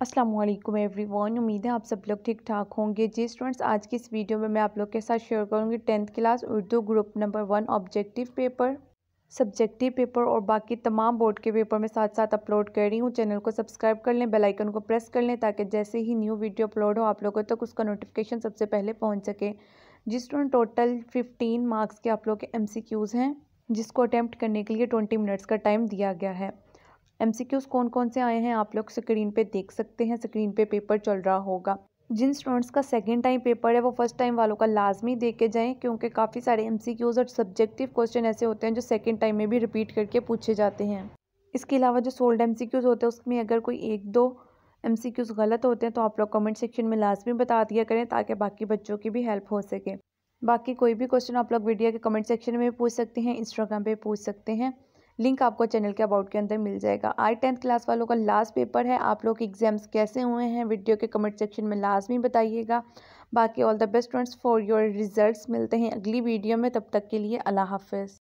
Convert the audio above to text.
Aslam every one उम्मीद है आप सब लोग ठीक ठाक होंगे जी स्टूडेंट्स आज की इस वीडियो में मैं आप लोग के साथ शेयर करूंगी tenth class Urdu group number one objective paper subjective paper और बाकी तमाम बोर्ड के पेपर में साथ साथ अपलोड कर रही हूँ चैनल को सब्सक्राइब कर लें बेलाइकन को प्रेस कर लें ताकि जैसे ही न्यू वीडियो अपलोड हो आप लोगों तक तो उसका नोटिफिकेशन सबसे पहले पहुँच सके जी स्टूडेंट टोटल फिफ्टीन मार्क्स के आप लोग के एम हैं जिसको अटैम्प्ट करने के लिए ट्वेंटी मिनट्स का टाइम दिया गया है एमसीक्यूज कौन कौन से आए हैं आप लोग स्क्रीन पे देख सकते हैं स्क्रीन पे पेपर चल रहा होगा जिन स्टूडेंट्स का सेकेंड टाइम पेपर है वो फर्स्ट टाइम वालों का लाजमी दे के जाएँ क्योंकि काफ़ी सारे एम और सब्जेक्टिव क्वेश्चन ऐसे होते हैं जो सेकेंड टाइम में भी रिपीट करके पूछे जाते हैं इसके अलावा जो सोल्ड एम होते हैं उसमें अगर कोई एक दो एम गलत होते हैं तो आप लोग कमेंट सेक्शन में लाजमी बता दिया करें ताकि बाकी बच्चों की भी हेल्प हो सके बाकी कोई भी क्वेश्चन आप लोग वीडियो के कमेंट सेक्शन में पूछ सकते हैं इंस्टाग्राम पे पूछ सकते हैं लिंक आपको चैनल के अबाउट के अंदर मिल जाएगा आज टेंथ क्लास वालों का लास्ट पेपर है आप लोग एग्जाम्स कैसे हुए हैं वीडियो के कमेंट सेक्शन में लाजमी बताइएगा बाकी all the best friends for your results मिलते हैं अगली वीडियो में तब तक के लिए अल्लाह हाफ